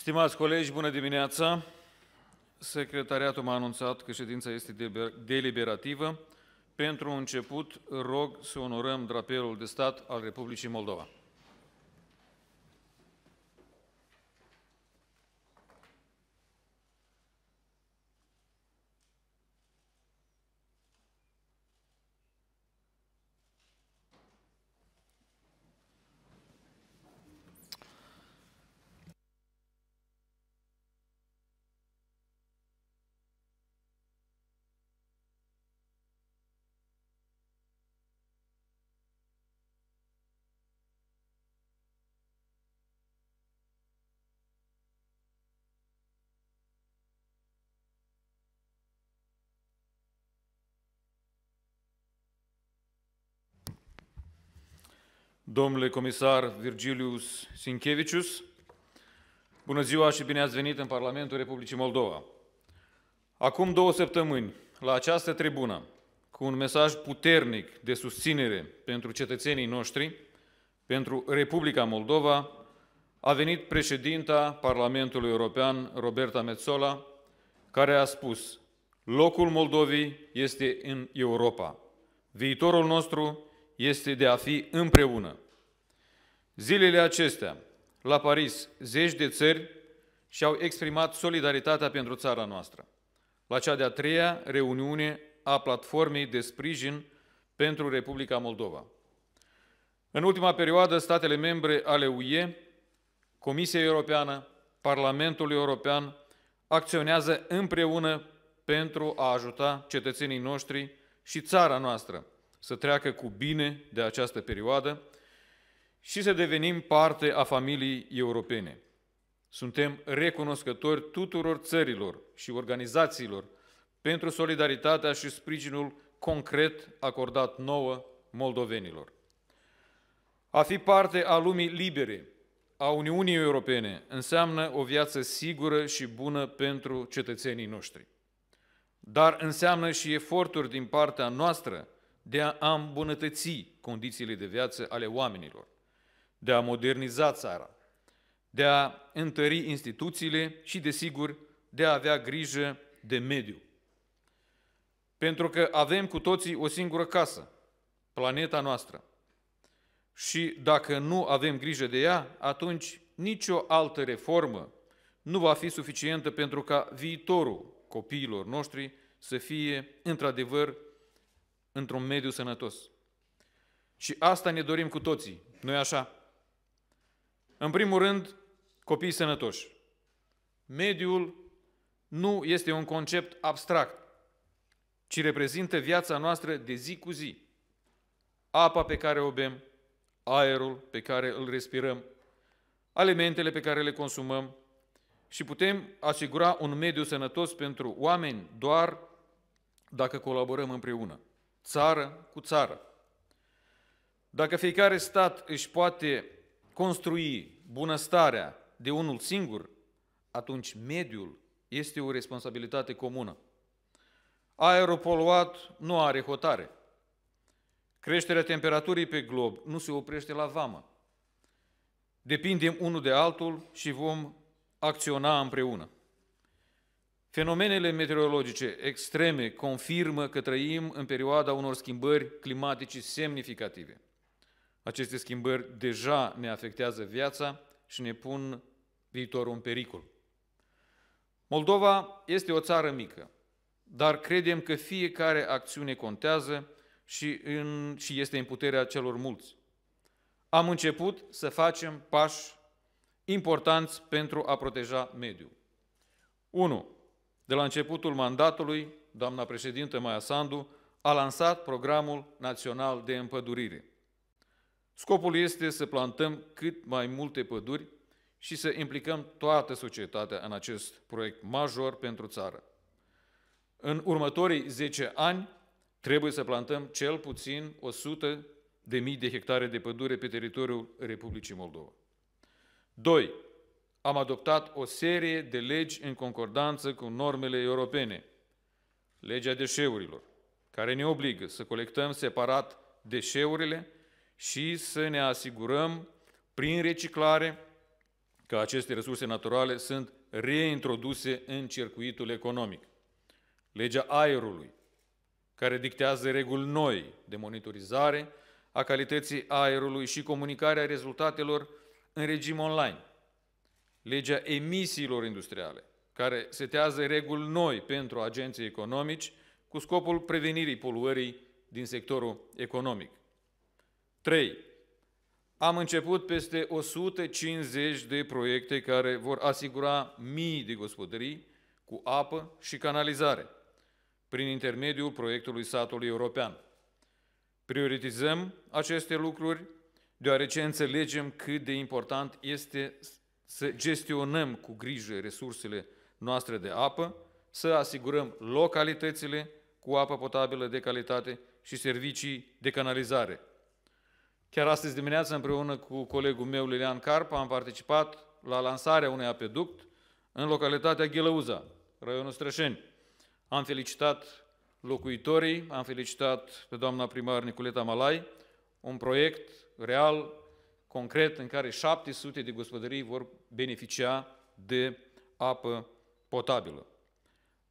Stimați colegi, bună dimineața! Secretariatul m-a anunțat că ședința este deliberativă. Pentru început, rog să onorăm drapelul de stat al Republicii Moldova. domnule comisar Virgilius Sinchevicius. Bună ziua și bine ați venit în Parlamentul Republicii Moldova. Acum două săptămâni, la această tribună, cu un mesaj puternic de susținere pentru cetățenii noștri, pentru Republica Moldova, a venit președinta Parlamentului European, Roberta Metzola, care a spus, locul Moldovii este în Europa. Viitorul nostru este de a fi împreună. Zilele acestea, la Paris, zeci de țări și-au exprimat solidaritatea pentru țara noastră. La cea de-a treia reuniune a platformei de sprijin pentru Republica Moldova. În ultima perioadă, statele membre ale UE, Comisia Europeană, Parlamentul European acționează împreună pentru a ajuta cetățenii noștri și țara noastră – să treacă cu bine de această perioadă și să devenim parte a familiei europene. Suntem recunoscători tuturor țărilor și organizațiilor pentru solidaritatea și sprijinul concret acordat nouă moldovenilor. A fi parte a lumii libere, a Uniunii Europene, înseamnă o viață sigură și bună pentru cetățenii noștri. Dar înseamnă și eforturi din partea noastră de a îmbunătăți condițiile de viață ale oamenilor, de a moderniza țara, de a întări instituțiile și, desigur, de a avea grijă de mediu. Pentru că avem cu toții o singură casă, planeta noastră. Și dacă nu avem grijă de ea, atunci nicio altă reformă nu va fi suficientă pentru ca viitorul copiilor noștri să fie într-adevăr într-un mediu sănătos. Și asta ne dorim cu toții, nu așa? În primul rând, copii sănătoși. Mediul nu este un concept abstract, ci reprezintă viața noastră de zi cu zi. Apa pe care o bem, aerul pe care îl respirăm, alimentele pe care le consumăm și putem asigura un mediu sănătos pentru oameni doar dacă colaborăm împreună țară cu țară. Dacă fiecare stat își poate construi bunăstarea de unul singur, atunci mediul este o responsabilitate comună. Aerul poluat nu are hotare. Creșterea temperaturii pe glob nu se oprește la vamă. Depindem unul de altul și vom acționa împreună. Fenomenele meteorologice extreme confirmă că trăim în perioada unor schimbări climatice semnificative. Aceste schimbări deja ne afectează viața și ne pun viitorul în pericol. Moldova este o țară mică, dar credem că fiecare acțiune contează și, în, și este în puterea celor mulți. Am început să facem pași importanți pentru a proteja mediul. 1. De la începutul mandatului, doamna președintă Maia Sandu a lansat programul național de împădurire. Scopul este să plantăm cât mai multe păduri și să implicăm toată societatea în acest proiect major pentru țară. În următorii 10 ani trebuie să plantăm cel puțin 100 de mii de hectare de pădure pe teritoriul Republicii Moldova. 2 am adoptat o serie de legi în concordanță cu normele europene. Legea deșeurilor, care ne obligă să colectăm separat deșeurile și să ne asigurăm prin reciclare că aceste resurse naturale sunt reintroduse în circuitul economic. Legea aerului, care dictează reguli noi de monitorizare a calității aerului și comunicarea rezultatelor în regim online legea emisiilor industriale, care setează reguli noi pentru agenții economici cu scopul prevenirii poluării din sectorul economic. 3. Am început peste 150 de proiecte care vor asigura mii de gospodării cu apă și canalizare, prin intermediul proiectului satului european. Prioritizăm aceste lucruri deoarece înțelegem cât de important este să gestionăm cu grijă resursele noastre de apă, să asigurăm localitățile cu apă potabilă de calitate și servicii de canalizare. Chiar astăzi dimineață, împreună cu colegul meu Lilian Carp, am participat la lansarea unui apeduct în localitatea Ghelăuza, raionul Strășeni. Am felicitat locuitorii, am felicitat pe doamna primar Niculeta Malai, un proiect real, concret în care 700 de gospodării vor beneficia de apă potabilă.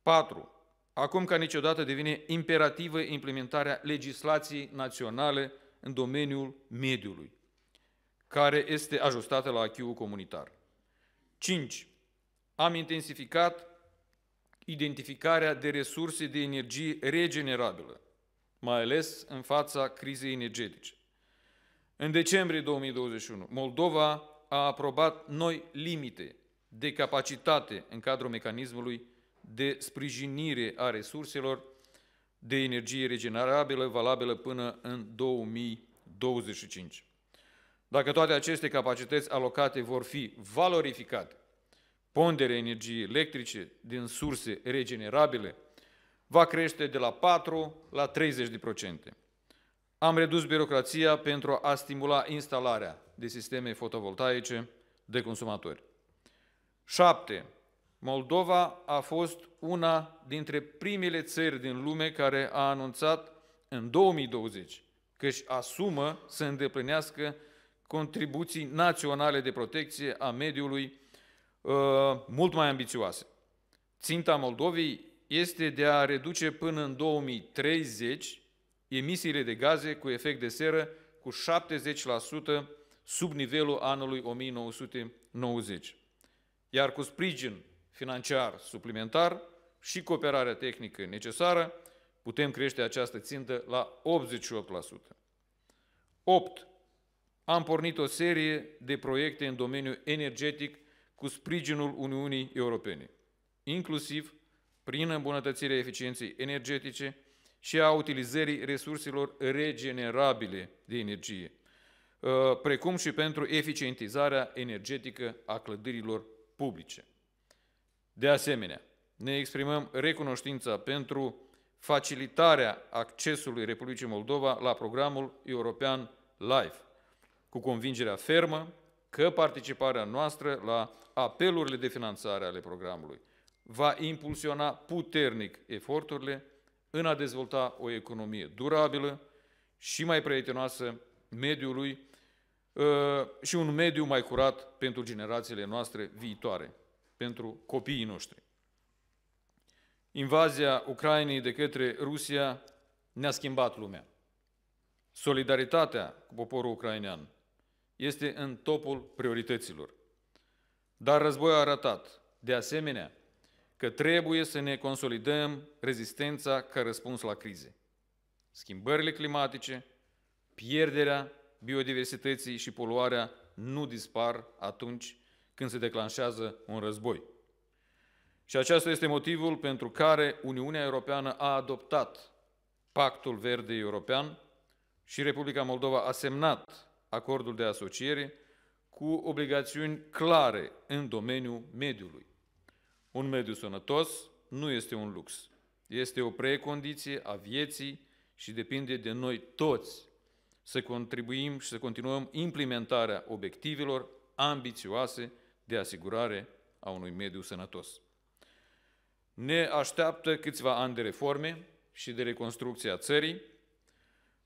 4. Acum ca niciodată devine imperativă implementarea legislației naționale în domeniul mediului, care este ajustată la acquis comunitar. 5. Am intensificat identificarea de resurse de energie regenerabilă, mai ales în fața crizei energetice. În decembrie 2021, Moldova a aprobat noi limite de capacitate în cadrul mecanismului de sprijinire a resurselor de energie regenerabilă valabilă până în 2025. Dacă toate aceste capacități alocate vor fi valorificate, ponderea energiei electrice din surse regenerabile va crește de la 4 la 30%. Am redus birocrația pentru a stimula instalarea de sisteme fotovoltaice de consumatori. 7. Moldova a fost una dintre primele țări din lume care a anunțat în 2020 că își asumă să îndeplinească contribuții naționale de protecție a mediului uh, mult mai ambițioase. Ținta Moldovei este de a reduce până în 2030 emisiile de gaze cu efect de seră cu 70% sub nivelul anului 1990. Iar cu sprijin financiar suplimentar și cooperarea tehnică necesară, putem crește această țintă la 88%. 8. Am pornit o serie de proiecte în domeniul energetic cu sprijinul Uniunii Europene, inclusiv prin îmbunătățirea eficienței energetice, și a utilizării resurselor regenerabile de energie, uh, precum și pentru eficientizarea energetică a clădirilor publice. De asemenea, ne exprimăm recunoștința pentru facilitarea accesului Republicii Moldova la programul european LIFE, cu convingerea fermă că participarea noastră la apelurile de finanțare ale programului va impulsiona puternic eforturile în a dezvolta o economie durabilă și mai prietenoasă mediului uh, și un mediu mai curat pentru generațiile noastre viitoare, pentru copiii noștri. Invazia Ucrainei de către Rusia ne-a schimbat lumea. Solidaritatea cu poporul ucrainean este în topul priorităților. Dar războiul a arătat, de asemenea, că trebuie să ne consolidăm rezistența ca răspuns la crize. Schimbările climatice, pierderea biodiversității și poluarea nu dispar atunci când se declanșează un război. Și acesta este motivul pentru care Uniunea Europeană a adoptat Pactul Verde European și Republica Moldova a semnat acordul de asociere cu obligațiuni clare în domeniul mediului. Un mediu sănătos nu este un lux. Este o precondiție a vieții și depinde de noi toți să contribuim și să continuăm implementarea obiectivelor ambițioase de asigurare a unui mediu sănătos. Ne așteaptă câțiva ani de reforme și de reconstrucție a țării.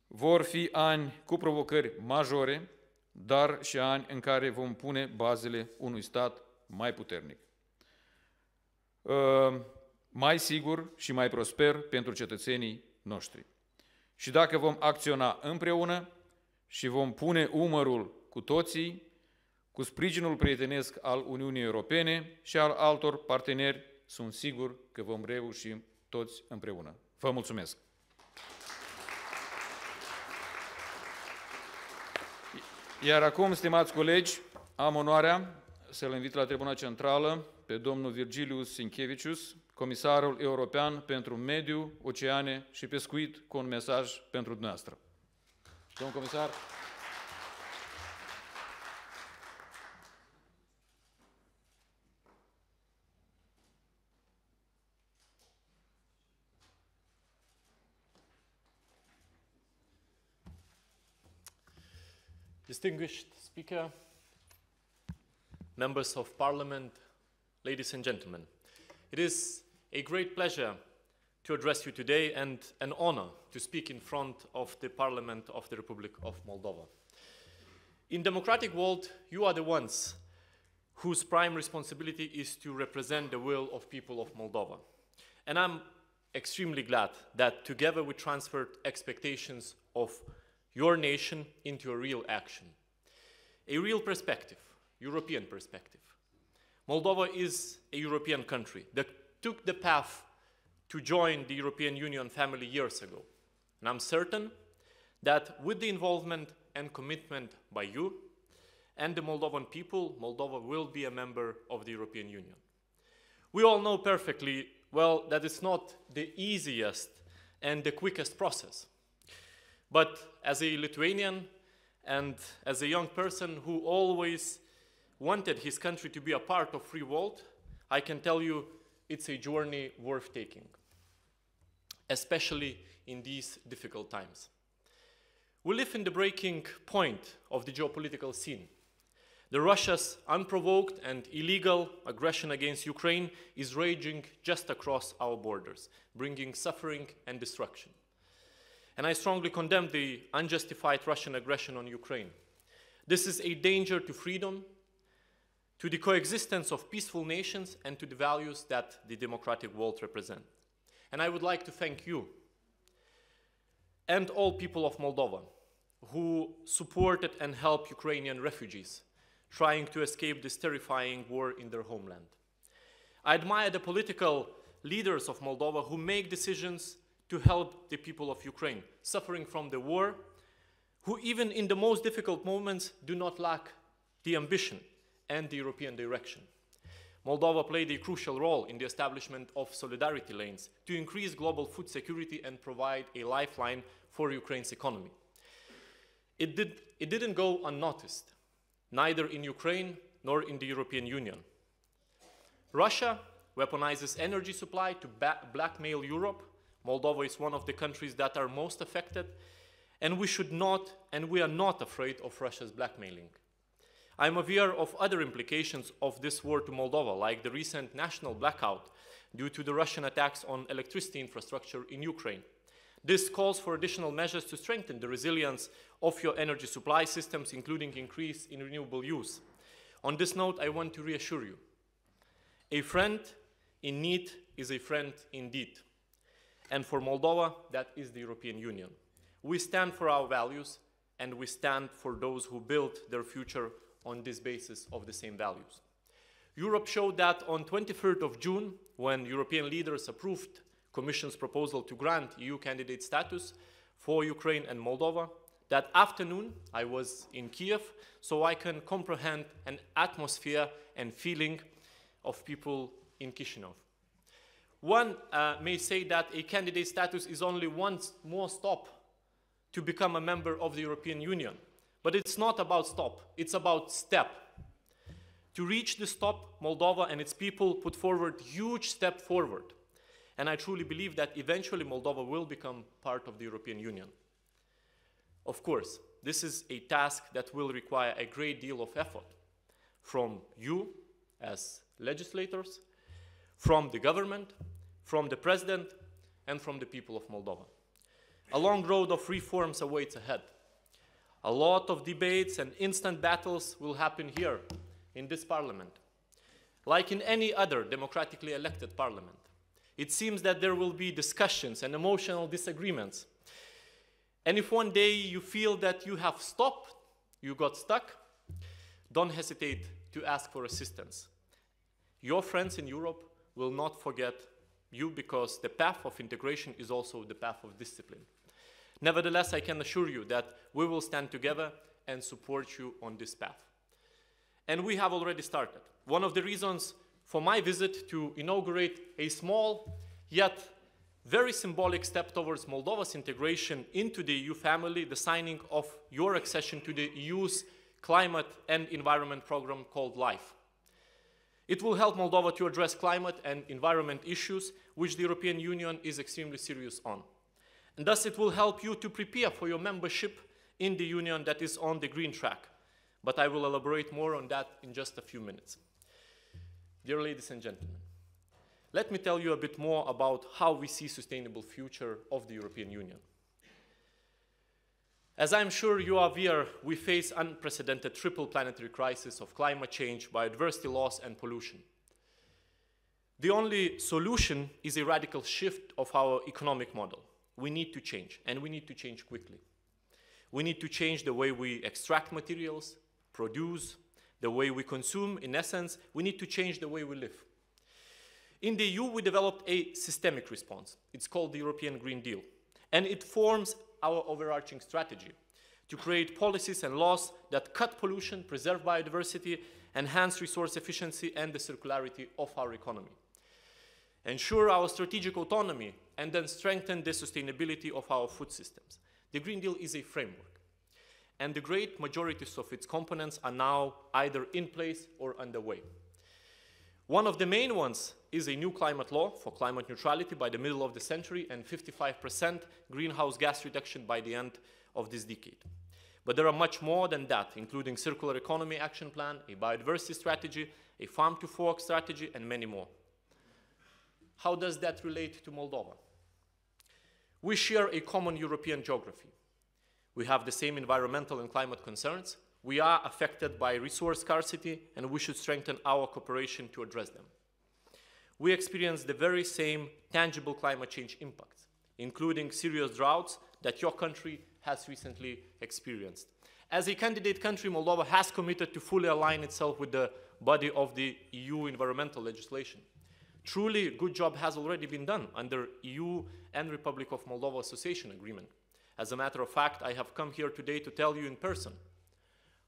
Vor fi ani cu provocări majore, dar și ani în care vom pune bazele unui stat mai puternic. Ă, mai sigur și mai prosper pentru cetățenii noștri. Și dacă vom acționa împreună și vom pune umărul cu toții, cu sprijinul prietenesc al Uniunii Europene și al altor parteneri, sunt sigur că vom reuși toți împreună. Vă mulțumesc! Iar acum, stimați colegi, am onoarea să-l invit la tribuna centrală pe domnul Virgilius Sinchevicius, comisarul european pentru mediu, oceane și pescuit, cu un mesaj pentru dumneavoastră. Domnul comisar, Distinguished Speaker, members of Parliament, ladies and gentlemen. It is a great pleasure to address you today and an honor to speak in front of the Parliament of the Republic of Moldova. In democratic world, you are the ones whose prime responsibility is to represent the will of people of Moldova. And I'm extremely glad that together we transferred expectations of your nation into a real action, a real perspective, European perspective. Moldova is a European country that took the path to join the European Union family years ago. And I'm certain that with the involvement and commitment by you and the Moldovan people, Moldova will be a member of the European Union. We all know perfectly well that it's not the easiest and the quickest process. But as a Lithuanian and as a young person who always wanted his country to be a part of free world, I can tell you it's a journey worth taking, especially in these difficult times. We live in the breaking point of the geopolitical scene. The Russia's unprovoked and illegal aggression against Ukraine is raging just across our borders, bringing suffering and destruction. And I strongly condemn the unjustified Russian aggression on Ukraine. This is a danger to freedom, to the coexistence of peaceful nations and to the values that the democratic world represents. And I would like to thank you and all people of Moldova who supported and helped Ukrainian refugees trying to escape this terrifying war in their homeland. I admire the political leaders of Moldova who make decisions to help the people of Ukraine suffering from the war, who even in the most difficult moments do not lack the ambition and the European direction. Moldova played a crucial role in the establishment of solidarity lanes to increase global food security and provide a lifeline for Ukraine's economy. It, did, it didn't go unnoticed, neither in Ukraine nor in the European Union. Russia weaponizes energy supply to blackmail Europe. Moldova is one of the countries that are most affected, and we should not, and we are not afraid of Russia's blackmailing. I'm aware of other implications of this war to Moldova, like the recent national blackout due to the Russian attacks on electricity infrastructure in Ukraine. This calls for additional measures to strengthen the resilience of your energy supply systems, including increase in renewable use. On this note, I want to reassure you. A friend in need is a friend indeed. And for Moldova, that is the European Union. We stand for our values and we stand for those who build their future on this basis of the same values. Europe showed that on 23rd of June, when European leaders approved Commission's proposal to grant EU candidate status for Ukraine and Moldova, that afternoon I was in Kiev, so I can comprehend an atmosphere and feeling of people in Chisinau. One uh, may say that a candidate status is only one more stop to become a member of the European Union. But it's not about stop, it's about step. To reach this stop, Moldova and its people put forward huge step forward. And I truly believe that eventually Moldova will become part of the European Union. Of course, this is a task that will require a great deal of effort from you as legislators, from the government, from the president, and from the people of Moldova. A long road of reforms awaits ahead. A lot of debates and instant battles will happen here in this parliament, like in any other democratically elected parliament. It seems that there will be discussions and emotional disagreements. And if one day you feel that you have stopped, you got stuck, don't hesitate to ask for assistance. Your friends in Europe will not forget you because the path of integration is also the path of discipline. Nevertheless, I can assure you that we will stand together and support you on this path. And we have already started. One of the reasons for my visit to inaugurate a small yet very symbolic step towards Moldova's integration into the EU family, the signing of your accession to the EU's climate and environment program called LIFE. It will help Moldova to address climate and environment issues, which the European Union is extremely serious on. And thus it will help you to prepare for your membership in the union that is on the green track. But I will elaborate more on that in just a few minutes. Dear ladies and gentlemen, let me tell you a bit more about how we see sustainable future of the European Union. As I'm sure you are aware, we face unprecedented triple planetary crisis of climate change, biodiversity loss, and pollution. The only solution is a radical shift of our economic model we need to change, and we need to change quickly. We need to change the way we extract materials, produce, the way we consume. In essence, we need to change the way we live. In the EU, we developed a systemic response. It's called the European Green Deal. And it forms our overarching strategy to create policies and laws that cut pollution, preserve biodiversity, enhance resource efficiency, and the circularity of our economy ensure our strategic autonomy, and then strengthen the sustainability of our food systems. The Green Deal is a framework, and the great majorities of its components are now either in place or underway. One of the main ones is a new climate law for climate neutrality by the middle of the century and 55% greenhouse gas reduction by the end of this decade. But there are much more than that, including circular economy action plan, a biodiversity strategy, a farm to fork strategy, and many more. How does that relate to Moldova? We share a common European geography. We have the same environmental and climate concerns. We are affected by resource scarcity, and we should strengthen our cooperation to address them. We experience the very same tangible climate change impacts, including serious droughts that your country has recently experienced. As a candidate country, Moldova has committed to fully align itself with the body of the EU environmental legislation truly good job has already been done under EU and Republic of Moldova Association Agreement. As a matter of fact, I have come here today to tell you in person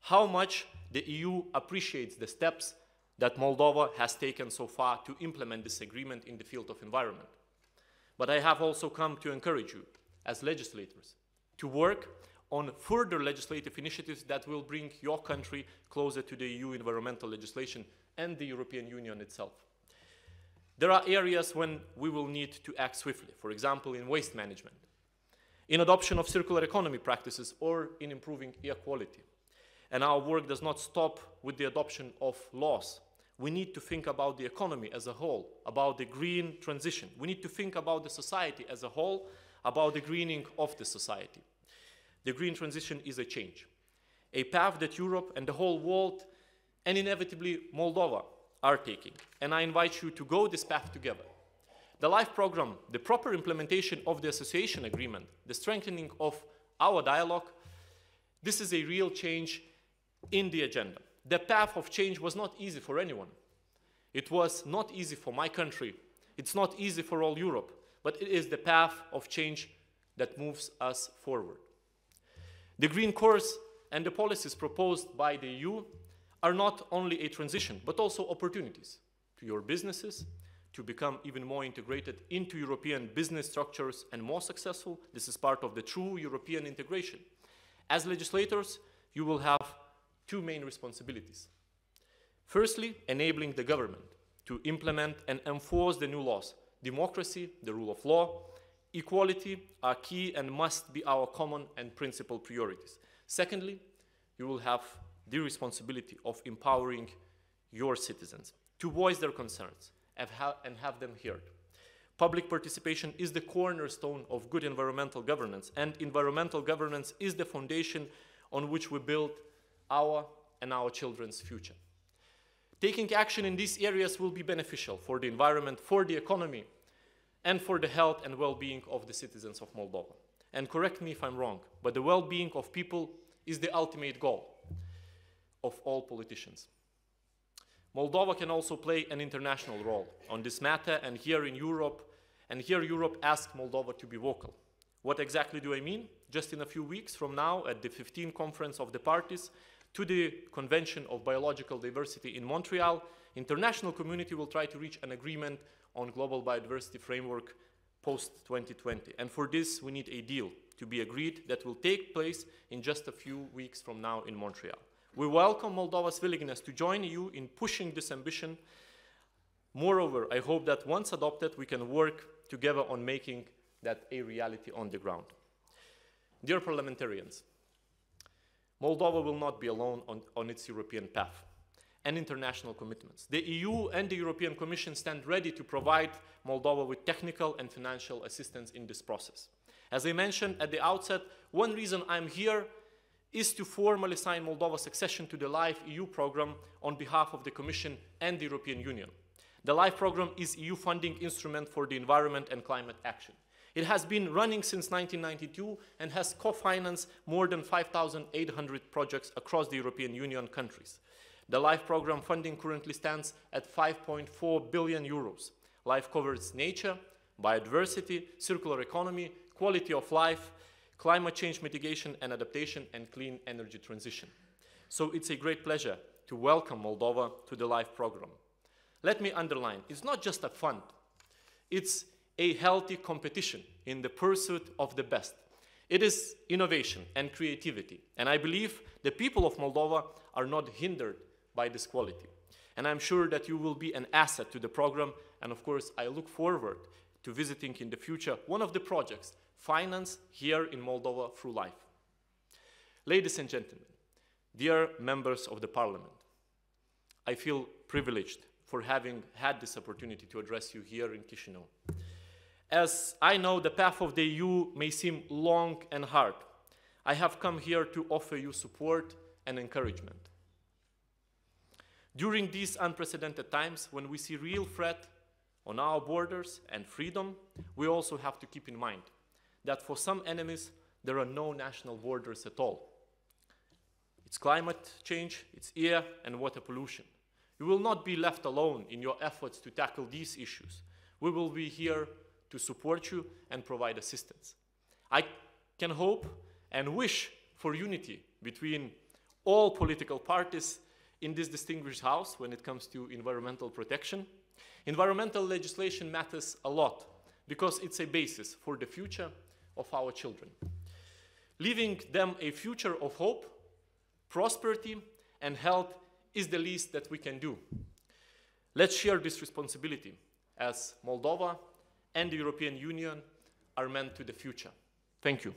how much the EU appreciates the steps that Moldova has taken so far to implement this agreement in the field of environment. But I have also come to encourage you, as legislators, to work on further legislative initiatives that will bring your country closer to the EU environmental legislation and the European Union itself. There are areas when we will need to act swiftly, for example, in waste management, in adoption of circular economy practices, or in improving air quality. And our work does not stop with the adoption of laws. We need to think about the economy as a whole, about the green transition. We need to think about the society as a whole, about the greening of the society. The green transition is a change, a path that Europe and the whole world, and inevitably Moldova, are taking. And I invite you to go this path together. The LIFE program, the proper implementation of the association agreement, the strengthening of our dialogue, this is a real change in the agenda. The path of change was not easy for anyone. It was not easy for my country. It's not easy for all Europe, but it is the path of change that moves us forward. The Green Course and the policies proposed by the EU are not only a transition, but also opportunities to your businesses to become even more integrated into European business structures and more successful. This is part of the true European integration. As legislators, you will have two main responsibilities. Firstly, enabling the government to implement and enforce the new laws. Democracy, the rule of law, equality are key and must be our common and principal priorities. Secondly, you will have the responsibility of empowering your citizens to voice their concerns and, ha and have them heard. Public participation is the cornerstone of good environmental governance, and environmental governance is the foundation on which we build our and our children's future. Taking action in these areas will be beneficial for the environment, for the economy, and for the health and well-being of the citizens of Moldova. And correct me if I'm wrong, but the well-being of people is the ultimate goal of all politicians. Moldova can also play an international role on this matter and here in Europe, and here Europe asked Moldova to be vocal. What exactly do I mean? Just in a few weeks from now at the 15th conference of the parties to the Convention of Biological Diversity in Montreal, international community will try to reach an agreement on global biodiversity framework post-2020. And for this, we need a deal to be agreed that will take place in just a few weeks from now in Montreal. We welcome Moldova's willingness to join you in pushing this ambition. Moreover, I hope that once adopted, we can work together on making that a reality on the ground. Dear parliamentarians, Moldova will not be alone on, on its European path and international commitments. The EU and the European Commission stand ready to provide Moldova with technical and financial assistance in this process. As I mentioned at the outset, one reason I'm here is to formally sign Moldova's accession to the LIFE EU program on behalf of the Commission and the European Union. The LIFE program is EU funding instrument for the environment and climate action. It has been running since 1992 and has co-financed more than 5,800 projects across the European Union countries. The LIFE program funding currently stands at 5.4 billion euros. LIFE covers nature, biodiversity, circular economy, quality of life, climate change mitigation and adaptation and clean energy transition. So it's a great pleasure to welcome Moldova to the LIFE program. Let me underline, it's not just a fund, it's a healthy competition in the pursuit of the best. It is innovation and creativity, and I believe the people of Moldova are not hindered by this quality. And I'm sure that you will be an asset to the program, and of course, I look forward to visiting in the future one of the projects finance here in Moldova through life. Ladies and gentlemen, dear members of the parliament, I feel privileged for having had this opportunity to address you here in Chisinau. As I know the path of the EU may seem long and hard, I have come here to offer you support and encouragement. During these unprecedented times, when we see real threat on our borders and freedom, we also have to keep in mind that for some enemies, there are no national borders at all. It's climate change, it's air and water pollution. You will not be left alone in your efforts to tackle these issues. We will be here to support you and provide assistance. I can hope and wish for unity between all political parties in this distinguished house when it comes to environmental protection. Environmental legislation matters a lot because it's a basis for the future of our children, leaving them a future of hope, prosperity, and health is the least that we can do. Let's share this responsibility as Moldova and the European Union are meant to the future. Thank you.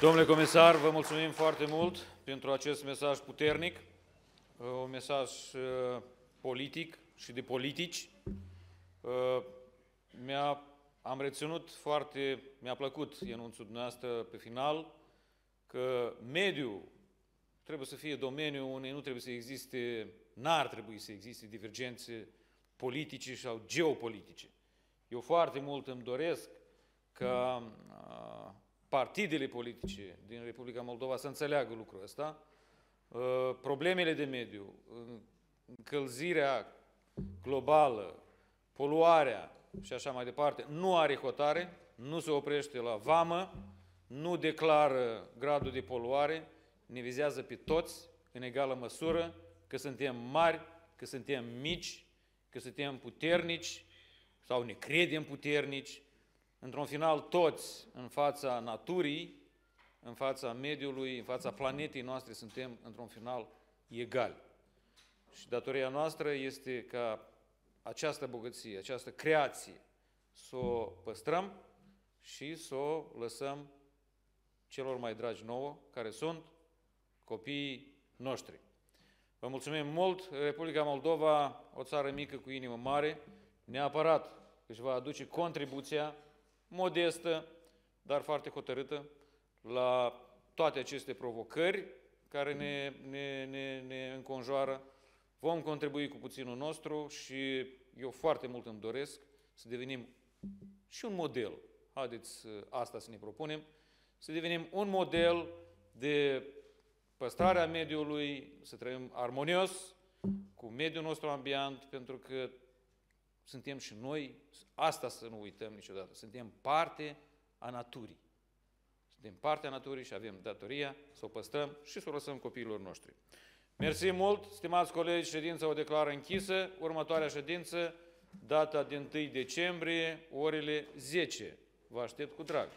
Domnule comisar, vă mulțumim foarte mult pentru acest mesaj puternic, uh, un mesaj uh, politic și de politici. Uh, mi-a, am reținut foarte, mi-a plăcut enunțul dumneavoastră pe final, că mediul trebuie să fie domeniul unde nu trebuie să existe, n-ar trebui să existe divergențe politice sau geopolitice. Eu foarte mult îmi doresc ca partidele politice din Republica Moldova să înțeleagă lucrul ăsta, uh, problemele de mediu, încălzirea globală, poluarea și așa mai departe, nu are hotare, nu se oprește la vamă, nu declară gradul de poluare, ne vizează pe toți în egală măsură, că suntem mari, că suntem mici, că suntem puternici sau ne credem puternici, Într-un final, toți în fața naturii, în fața mediului, în fața planetei noastre, suntem într-un final egali. Și datoria noastră este ca această bogăție, această creație, să o păstrăm și să o lăsăm celor mai dragi nouă, care sunt copiii noștri. Vă mulțumim mult! Republica Moldova, o țară mică cu inimă mare, neapărat își va aduce contribuția modestă, dar foarte hotărâtă la toate aceste provocări care ne, ne, ne, ne înconjoară. Vom contribui cu puținul nostru și eu foarte mult îmi doresc să devenim și un model. Haideți uh, asta să ne propunem. Să devenim un model de păstrarea mediului, să trăim armonios cu mediul nostru ambient, pentru că suntem și noi, asta să nu uităm niciodată, suntem parte a naturii. Suntem parte a naturii și avem datoria să o păstrăm și să o lăsăm copiilor noștri. Mersi mult, stimați colegi, ședința o declară închisă. Următoarea ședință, data de 1 decembrie, orele 10. Vă aștept cu drag!